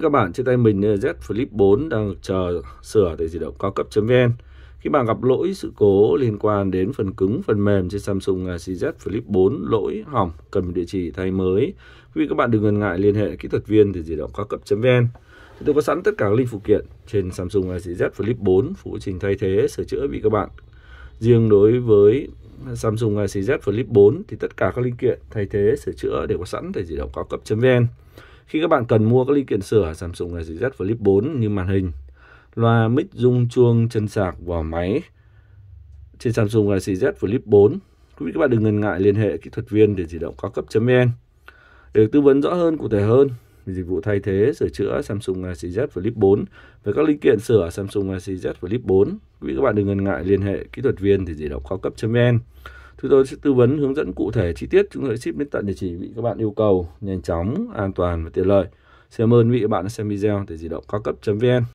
các bạn trên tay mình ờ, Z Flip 4 đang chờ sửa tại di động cao cấp.vn khi bạn gặp lỗi sự cố liên quan đến phần cứng phần mềm trên Samsung Galaxy Z Flip 4 lỗi hỏng cần địa chỉ thay mới quý các bạn đừng ngần ngại liên hệ kỹ thuật viên từ di động cao cấp.vn tôi có sẵn tất cả các linh phụ kiện trên Samsung Galaxy Z Flip 4 phụ trình thay thế sửa chữa bị các bạn riêng đối với Samsung Galaxy Z Flip 4 thì tất cả các linh kiện thay thế sửa chữa đều có sẵn tại di động cao cấp.vn khi các bạn cần mua các linh kiện sửa, Samsung Galaxy Z Flip 4 như màn hình, loa mic rung chuông chân sạc và máy trên Samsung Galaxy Z Flip 4. Quý vị các bạn đừng ngần ngại liên hệ kỹ thuật viên để di động cao cấp.vn để tư vấn rõ hơn, cụ thể hơn về dịch vụ thay thế, sửa chữa Samsung Galaxy Z Flip 4 và các linh kiện sửa Samsung Galaxy Z Flip 4. Quý vị các bạn đừng ngần ngại liên hệ kỹ thuật viên để di động cao cấp.vn Chúng tôi sẽ tư vấn hướng dẫn cụ thể chi tiết, chúng tôi ship đến tận địa chỉ vị các bạn yêu cầu, nhanh chóng, an toàn và tiện lợi. Xin cảm ơn vị các bạn đã xem video từ di động cao cấp.vn.